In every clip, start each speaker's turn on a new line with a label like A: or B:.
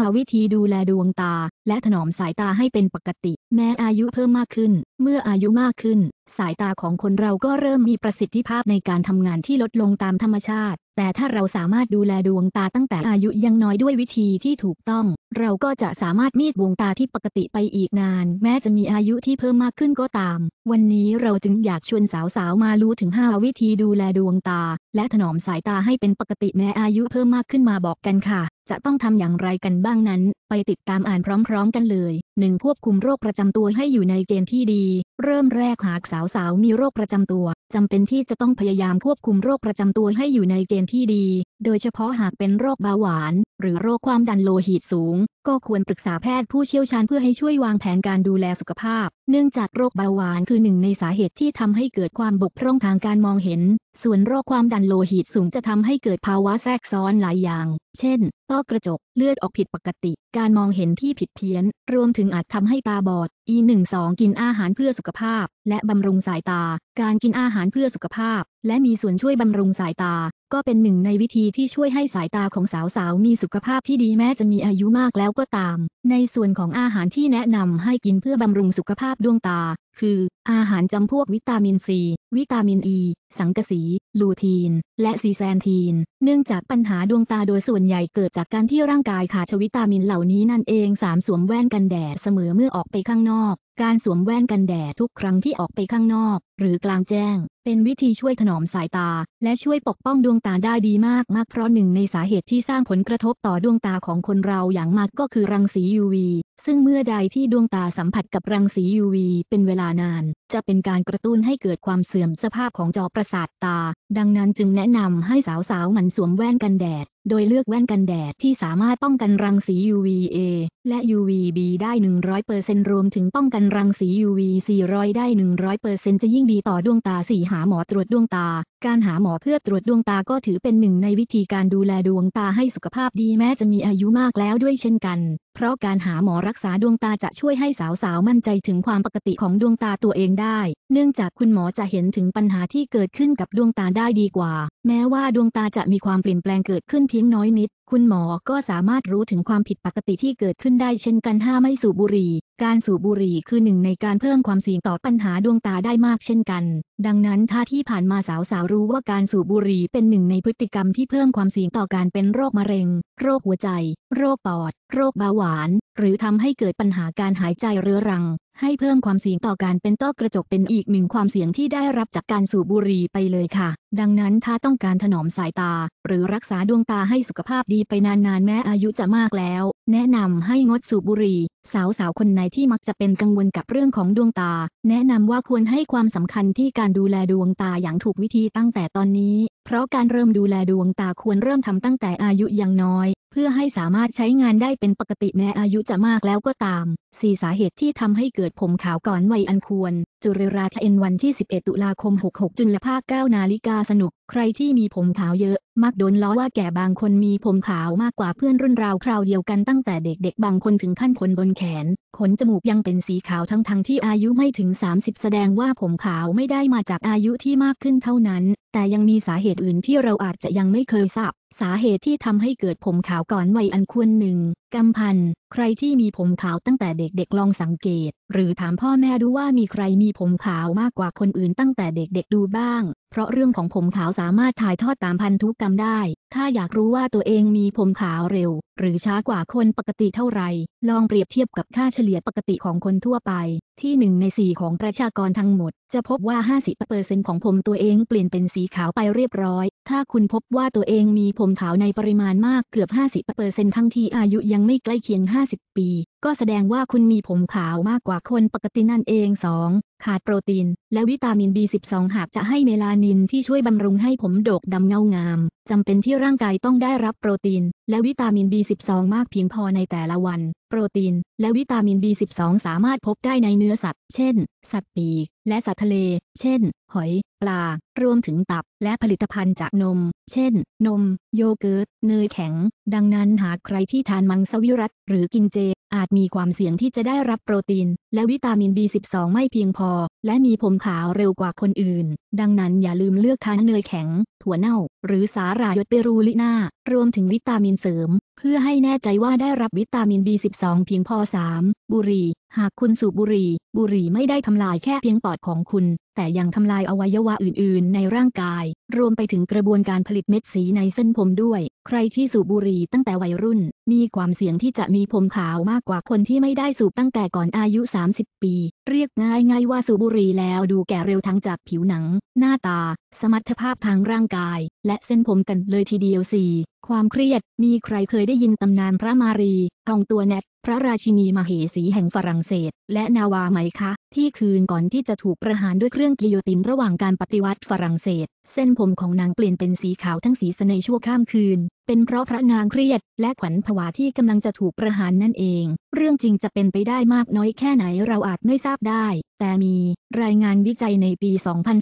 A: 5วิธีดูแลดวงตา และถนอมสายตาให้เป็นปกติ แม้อายุเพิ่มมากขึ้น เมื่ออายุมากขึ้น สายตาของคนเราก็เริ่มมีประสิทธิภาพในการทำงานที่ลดลงตามธรรมชาติ แต่ถ้าเราสามารถดูแลดวงตาตั้งแต่อายุยังน้อยด้วยวิธีที่ถูกต้อง เราก็จะสามารถมีดวงตาที่ปกติไปอีกนาน แม้จะมีอายุที่เพิ่มมากขึ้นก็ตาม วันนี้เราจึงอยากชวนสาวๆมารู้ถึง 5 วิธีดูแลดวงตา และถนอมสายตาให้เป็นปกติแม้อายุเพิ่มมากขึ้นมาบอกกันค่ะจะต้องทำอย่างไรกันบ้างนั้น ไปติดตามอ่านพร้อมๆกันเลย 1. ควบคุมโรคประจำตัวให้อยู่ในเกณฑ์ที่ดีเริ่มแรกหากสาวๆ มีโรคประจำตัวจำเป็นที่จะต้องพยายามควบคุมโรคประจำตัวให้อยู่ในเกณฑ์ที่ดี โดยเฉพาะหากเป็นโรคเบาหวาน หรือโรคความดันโลหิตสูง ก็ควรปรึกษาแพทย์ผู้เชี่ยวชาญเพื่อให้ช่วยวางแผนการดูแลสุขภาพ เนื่องจากโรคเบาหวานคือหนึ่งในสาเหตุที่ทำให้เกิดความบกพร่องทางการมองเห็น ส่วนโรคความดันโลหิตสูงจะทำให้เกิดภาวะแทรกซ้อนหลายอย่าง เช่น ต้อกระจกเลือดออกผิดปกติ การมองเห็นที่ผิดเพี้ยนรวมถึงอาจทำให้ตาบอด E12 กินอาหารเพื่อสุขภาพและบำรุงสายตา การกินอาหารเพื่อสุขภาพ และมีส่วนช่วยบำรุงสายตา ก็เป็นหนึ่งในวิธีที่ช่วยให้สายตาของสาว ๆ มีสุขภาพที่ดีแม้ จะมีอายุมากแล้วก็ตาม ในส่วนของอาหารที่แนะนำให้กินเพื่อบำรุงสุขภาพดวงตา คือ อาหารจำพวกวิตามินซีวิตามินอ e, ีสังกะสี ลูทีน และซีแซนทีน เนื่องจากปัญหาดวงตาโดยส่วนใหญ่เกิดจากการที่ร่างกายขาดวิตามินเหล่านี้นั่นเองสามสวมแว่นกันแดดเสมอเมื่อออกไปข้างนอก การสวมแว่นกันแดดทุกครั้งที่ออกไปข้างนอกหรือกลางแจ้ง เป็นวิธีช่วยถนอมสายตา และช่วยปกป้องดวงตาได้ดีมาก มากเพราะหนึ่งในสาเหตุที่สร้างผลกระทบต่อดวงตาของคนเราอย่างมากก็คือรังสี UV ซึ่งเมื่อใดที่ดวงตาสัมผัสกับรังสี UV เป็นเวลานาน จะเป็นการกระตุ้นให้เกิดความเสื่อมสภาพของจอประสาทตา ดังนั้นจึงแนะนำให้สาวๆ หมั่นสวมแว่นกันแดด โดยเลือกแว่นกันแดดที่สามารถป้องกันรังสี UVA และ UVB ได้ 100%รวมถึงป้องกันรังสี UVC ร้อยได้100%จะยิ่งดีต่อดวงตาสี่หาหมอตรวจดวงตา การหาหมอเพื่อตรวจดวงตาก็ถือเป็นหนึ่ง ในวิธีการดูแลดวงตาให้สุขภาพดีแม้จะมีอายุมากแล้วด้วยเช่นกันเพราะการหาหมอรักษาดวงตาจะช่วยให้สาวๆมั่นใจถึงความปกติของดวงตาตัวเองได้ เนื่องจากคุณหมอจะเห็นถึงปัญหาที่เกิดขึ้นกับดวงตาได้ดีกว่า แม้ว่าดวงตาจะมีความเปลี่ยนแปลงเกิดขึ้นเพียงน้อยนิด คุณหมอก็สามารถรู้ถึงความผิดปกติที่เกิดขึ้นได้เช่นกันถ้าไม่สูบบุหรี่ การสูบบุหรี่คือหนึ่งในการเพิ่มความเสี่ยงต่อปัญหาดวงตาได้มากเช่นกัน ดังนั้นถ้าที่ผ่านมาสาวๆรู้ว่าการสูบบุหรี่เป็นหนึ่งในพฤติกรรมที่เพิ่มความเสี่ยงต่อการเป็นโรคมะเร็งโรคหัวใจ โรคปอด โรคเบาหวาน หรือทำให้เกิดปัญหาการหายใจเรื้อรัง ให้เพิ่มความเสี่ยงต่อการเป็นต้อกระจกเป็นอีกหนึ่งความเสี่ยงที่ได้รับจากการสูบบุหรี่ไปเลยค่ะ ดังนั้นถ้าต้องการถนอมสายตา หรือรักษาดวงตาให้สุขภาพดีไปนานๆแม้อายุจะมากแล้ว แนะนำให้งดสูบบุหรี่สาวๆคนไหนที่มักจะเป็นกังวลกับเรื่องของดวงตา แนะนำว่าควรให้ความสำคัญที่การดูแลดวงตาอย่างถูกวิธีตั้งแต่ตอนนี้เพราะการเริ่มดูแลดวงตาควรเริ่มทำตั้งแต่อายุยังน้อย เพื่อให้สามารถใช้งานได้เป็นปกติแม้อายุจะมากแล้วก็ตามส่สาเหตุที่ทำให้เกิดผมขาวก่อนวัยอันควร จุรราทเอ็นวันที่ 11 ตุลาคม 66 จุลภาค 9 นาฬิกาสนุกใครที่มีผมขาวเยอะ มักโดนล้อว่าแก่บางคนมีผมขาวมากกว่าเพื่อนรุ่นราวคราวเดียวกันตั้งแต่เด็กๆ บางคนถึงขั้นขนบนแขน ขนจมูกยังเป็นสีขาวทั้งๆทที่อายุไม่ถึง 30 แสดงว่าผมขาวไม่ได้มาจากอายุที่มากขึ้นเท่านั้น แต่ยังมีสาเหตุอื่นที่เราอาจจะยังไม่เคยทราบสาเหตุที่ทำให้เกิดผมขาวก่อนวัยอันควรหนึ่งกำพันใครที่มีผมขาวตั้งแต่เด็กๆลองสังเกต หรือถามพ่อแม่ดูว่ามีใครมีผมขาวมากกว่าคนอื่นตั้งแต่เด็ก ๆดูบ้างเพราะเรื่องของผมขาวสามารถถ่ายทอดตามพันธุกรรมได้ถ้าอยากรู้ว่าตัวเองมีผมขาวเร็ว หรือช้ากว่าคนปกติเท่าไร ลองเปรียบเทียบกับค่าเฉลี่ยปกติของคนทั่วไป ที่หนึ่งในสี่ของประชากรทั้งหมด จะพบว่า 50%ของผมตัวเองเปลี่ยนเป็นสีขาวไปเรียบร้อย ถ้าคุณพบว่าตัวเองมีผมขาวในปริมาณมากเกือบ 50%ทั้งที่อายุยังไม่ใกล้เคียง 50 ปี ก็แสดงว่าคุณมีผมขาวมากกว่าคนปกตินั่นเอง 2. ขาดโปรตีน และวิตามิน B12 หากจะให้เมลานินที่ช่วยบำรุงให้ผมโดกดำเงางามจำเป็นที่ร่างกายต้องได้รับโปรตีน และวิตามิน B12 มากเพียงพอในแต่ละวัน โปรตีน และวิตามิน B12 สามารถพบได้ในเนื้อสัตว์ เช่น สัตว์ปีก และสัตว์ทะเล เช่น หอย ปลา รวมถึงตับ และผลิตภัณฑ์จากนม เช่น นม โยเกิร์ต เนยแข็ง ดังนั้นหากใครที่ทานมังสวิรัตหรือกินเจอาจมีความเสี่ยงที่จะได้รับโปรตีน และวิตามิน B12 ไม่เพียงพอ และมีผมขาวเร็วกว่าคนอื่นดังนั้นอย่าลืมเลือกทานเนยแข็ง ถั่วเน่า หรือสาหร่ายเปรูลิน่า รวมถึงวิตามินเสริมเพื่อให้แน่ใจว่าได้รับวิตามิน B12 เพียงพอ 3. บุหรี่ หากคุณสูบบุหรี่ บุหรี่ไม่ได้ทำลายแค่เพียงปอดของคุณ แต่ยังทำลายอวัยวะอื่นๆ ในร่างกาย รวมไปถึงกระบวนการผลิตเม็ดสีในเส้นผมด้วย ใครที่สูบบุหรี่ตั้งแต่วัยรุ่น มีความเสี่ยงที่จะมีผมขาวมากกว่าคนที่ไม่ได้สูบตั้งแต่ก่อนอายุ 30 ปี เรียกง่ายๆ ว่าสูบบุหรี่แล้วดูแก่เร็วทั้งจากผิวหนังหน้าตา สมรรถภาพทางร่างกาย และเส้นผมกันเลยทีเดียวสี่ความเครียดมีใครเคยได้ยินตำนานพระมารีทองตัวแนทพระราชินีมาเหสีแห่งฝรั่งเศส และนาวาไมคะ ที่คืนก่อนที่จะถูกประหารด้วยเครื่องกิโยติน ระหว่างการปฏิวัติฝรั่งเศส เส้นผมของนางเปลี่ยนเป็นสีขาวทั้งสีสในชั่วข้ามคืน เป็นเพราะพระนางเครียด และขวัญผวาที่กำลังจะถูกประหารนั่นเอง เรื่องจริงจะเป็นไปได้มากน้อยแค่ไหนเราอาจไม่ทราบได้ แต่มีรายงานวิจัยในปี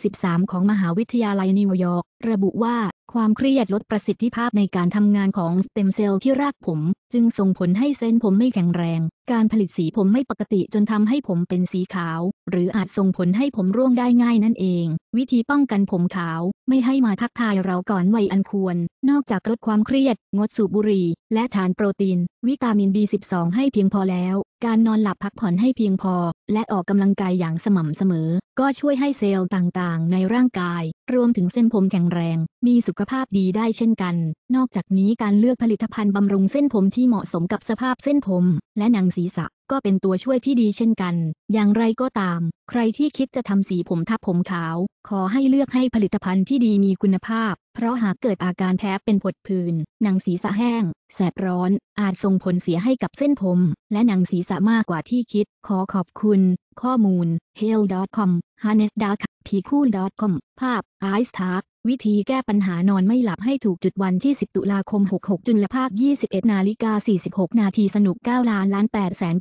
A: 2013 ของมหาวิทยาลัยนิวยอร์กระบุว่าความเครียดลดประสิทธิภาพในการทำงานของสเต็มเซลล์ที่รากผมจึงส่งผลให้เส้นผมไม่แข็งแรง การผลิตสีผมไม่ปกติจนทำให้ผมเป็นสีขาว หรืออาจส่งผลให้ผมร่วงได้ง่ายนั่นเอง วิธีป้องกันผมขาว ไม่ให้มาทักทายเราก่อนวัยอันควร นอกจากลดความเครียด งดสูบบุหรี่และทานโปรตีน วิตามิน B12 ให้เพียงพอแล้ว การนอนหลับพักผ่อนให้เพียงพอ และออกกำลังกายอย่างสม่ำเสมอ ก็ช่วยให้เซลล์ต่างๆ ในร่างกาย รวมถึงเส้นผมแข็งแรง มีสุขภาพดีได้เช่นกัน นอกจากนี้การเลือกผลิตภัณฑ์บำรุงเส้นผมที่ที่เหมาะสมกับสภาพเส้นผม และหนังศีรษะก็เป็นตัวช่วยที่ดีเช่นกัน อย่างไรก็ตาม ใครที่คิดจะทำสีผมทับผมขาว ขอให้เลือกให้ผลิตภัณฑ์ที่ดีมีคุณภาพ เพราะหากเกิดอาการแพ้เป็นผดผื่นหนังศีรษะแห้ง แสบร้อน อาจส่งผลเสียให้กับเส้นผม และหนังศีรษะมากกว่าที่คิด ขอขอบคุณข้อมูล h e l l c o m h a r n e s d a r k p i c o o l c o m ภาพ i c e t a r วิธีแก้ปัญหานอนไม่หลับให้ถูกจุดวันที่ 10 ตุลาคม 66 จุลภาค 21 นาฬิกา 46 นาทีสนุก 9 ล้านล้าน8แสน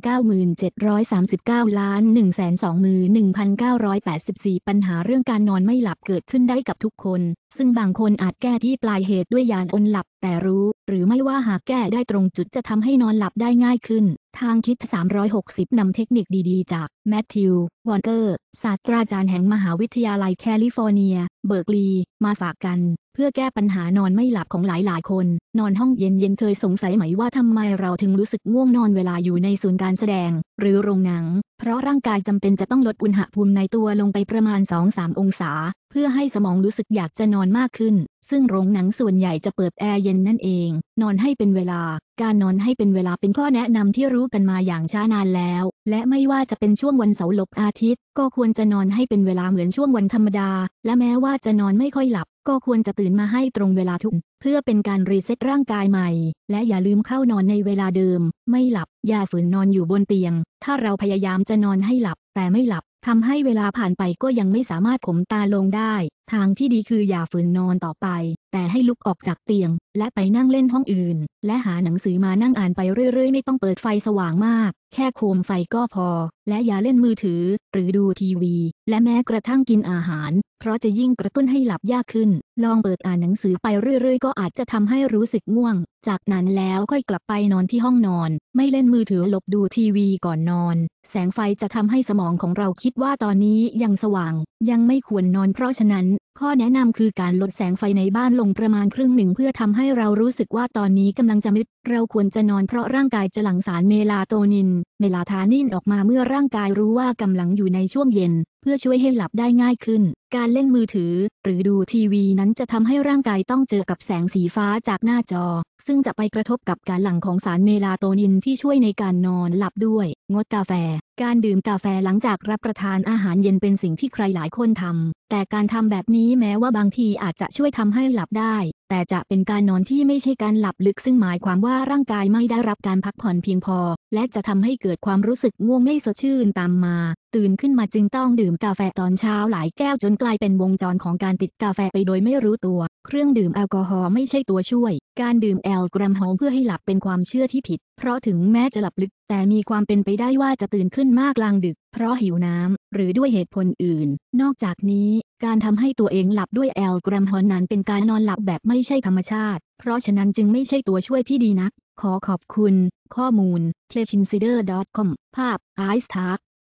A: 9,739ล้าน1แสน2 1,984 ปัญหาเรื่องการนอนไม่หลับเกิดขึ้นได้กับทุกคนซึ่งบางคนอาจแก้ที่ปลายเหตุด้วยยานอนหลับแต่รู้ หรือไม่ว่าหากแก้ได้ตรงจุดจะทำให้นอนหลับได้ง่ายขึ้น ทางคิด 360 นำเทคนิคดีๆ จากแมทธิว วอนเกอร์ศาสตราจารย์แห่งมหาวิทยาลัยแคลิฟอร์เนีย เบิร์กลีย์มาฝากกันเพื่อแก้ปัญหานอนไม่หลับของหลาย ๆ คน นอนห้องเย็นเย็นเคยสงสัยไหมว่าทำไมเราถึงรู้สึกง่วงนอนเวลาอยู่ในศูนย์การแสดง หรือโรงหนัง เพราะร่างกายจำเป็นจะต้องลดอุณหภูมิในตัวลงไปประมาณ 2-3 องศา เพื่อให้สมองรู้สึกอยากจะนอนมากขึ้นซึ่งโรงหนังส่วนใหญ่จะเปิดแอร์เย็นนั่นเอง นอนให้เป็นเวลา การนอนให้เป็นเวลาเป็นข้อแนะนำที่รู้กันมาอย่างช้านานแล้ว และไม่ว่าจะเป็นช่วงวันเสาร์หลบอาทิตย์ ก็ควรจะนอนให้เป็นเวลาเหมือนช่วงวันธรรมดา และแม้ว่าจะนอนไม่ค่อยหลับก็ควรจะตื่นมาให้ตรงเวลาทุกเพื่อเป็นการรีเซ็ตร่างกายใหม่ และอย่าลืมเข้านอนในเวลาเดิม ไม่หลับอย่าฝืนนอนอยู่บนเตียง ถ้าเราพยายามจะนอนให้หลับแต่ไม่หลับทำให้เวลาผ่านไปก็ยังไม่สามารถขมตาลงได้ ทางที่ดีคืออย่าฝืนนอนต่อไป แต่ให้ลุกออกจากเตียง และไปนั่งเล่นห้องอื่น และหาหนังสือมานั่งอ่านไปเรื่อยๆ ไม่ต้องเปิดไฟสว่างมากแค่โคมไฟก็พอ และอย่าเล่นมือถือ หรือดูทีวีและแม้กระทั่งกินอาหาร เพราะจะยิ่งกระตุ้นให้ หลับยากขึ้น ลองเปิดอ่านหนังสือไปเรื่อย ๆ ก็อาจจะทำให้รู้สึกง่วง จากนั้นแล้วค่อยกลับไปนอนที่ห้องนอน ไม่เล่นมือถือหลบดูทีวีก่อนนอน แสงไฟจะทำให้สมองของเราคิดว่าตอนนี้ยังสว่าง ยังไม่ควรนอนเพราะฉะนั้น ข้อแนะนำคือการลดแสงไฟในบ้านลงประมาณครึ่งหนึ่งเพื่อทำให้เรารู้สึกว่าตอนนี้กำลังจะมืดเราควรจะนอนเพราะร่างกายจะหลั่งสารเมลาโทนินเมลาทานินออกมาเมื่อร่างกายรู้ว่ากำลังอยู่ในช่วงเย็น เพื่อช่วยให้หลับได้ง่ายขึ้น การเล่นมือถือ หรือดูทีวีนั้นจะทำให้ร่างกายต้องเจอกับแสงสีฟ้าจากหน้าจอ ซึ่งจะไปกระทบกับการหลั่งของสารเมลาโทนินที่ช่วยในการนอนหลับด้วย งดกาแฟ การดื่มกาแฟหลังจากรับประทานอาหารเย็นเป็นสิ่งที่ใครหลายคนทำแต่การทำแบบนี้แม้ว่าบางทีอาจจะช่วยทำให้หลับได้แต่จะเป็นการนอนที่ไม่ใช่การหลับลึกซึ่งหมายความว่าร่างกายไม่ได้รับการพักผ่อนเพียงพอ และจะทำให้เกิดความรู้สึกง่วงไม่สดชื่นตามมา ตื่นขึ้นมาจึงต้องดื่มกาแฟตอนเช้าหลายแก้วจนกลายเป็นวงจรของการติดกาแฟไปโดยไม่รู้ตัว เครื่องดื่มแอลกอฮอล์ไม่ใช่ตัวช่วย การดื่มแอลกอฮอล์เพื่อให้หลับเป็นความเชื่อที่ผิด เพราะถึงแม้จะหลับลึก แต่มีความเป็นไปได้ว่าจะตื่นขึ้นมากลางดึก เพราะหิวน้ำ หรือด้วยเหตุผลอื่น นอกจากนี้การทำให้ตัวเองหลับด้วยแอลกรัมฮอนนั้นเป็นการนอนหลับแบบไม่ใช่ธรรมชาติ เพราะฉะนั้นจึงไม่ใช่ตัวช่วยที่ดีนัก ขอขอบคุณ ข้อมูล c l a s h i n s i d e r c o m ภาพ i c e t a g